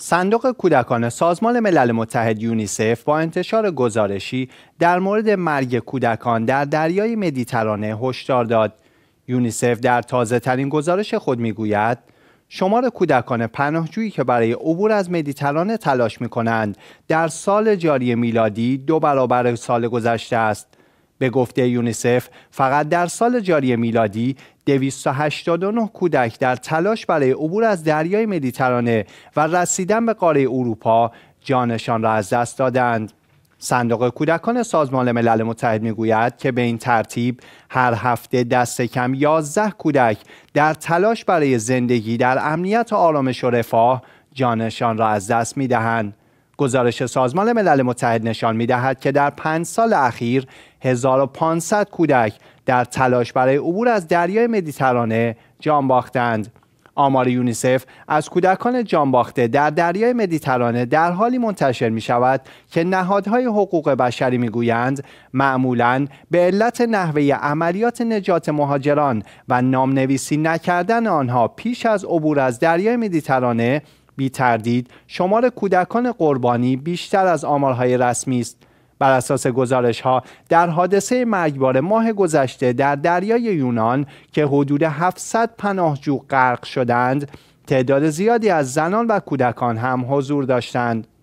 صندوق کودکان سازمان ملل متحد یونیسف با انتشار گزارشی در مورد مرگ کودکان در دریای مدیترانه هشدار داد. یونیسف در تازه ترین گزارش خود گوید شمار کودکان پناهجویی که برای عبور از مدیترانه تلاش می کنند در سال جاری میلادی دو برابر سال گذشته است. به گفته یونیسف فقط در سال جاری میلادی 289 کودک در تلاش برای عبور از دریای مدیترانه و رسیدن به قاره اروپا جانشان را از دست دادند. صندوق کودکان سازمان ملل متحد میگوید که به این ترتیب هر هفته دست کم 11 کودک در تلاش برای زندگی در امنیت و آرامش و رفاه جانشان را از دست دهند. گزارش سازمان ملل متحد نشان می دهد که در پنج سال اخیر 1500 کودک در تلاش برای عبور از دریای مدیترانه جان باختند. آمار یونیسف از کودکان باخته در دریای مدیترانه در حالی منتشر می شود که نهادهای حقوق بشری می گویند معمولا به علت نحوه عملیات نجات مهاجران و نامنویسی نکردن آنها پیش از عبور از دریای مدیترانه بی تردید شمار کودکان قربانی بیشتر از آمارهای رسمی است بر اساس گزارش ها در حادثه مرگبار ماه گذشته در دریای یونان که حدود 700 پناهجو غرق شدند تعداد زیادی از زنان و کودکان هم حضور داشتند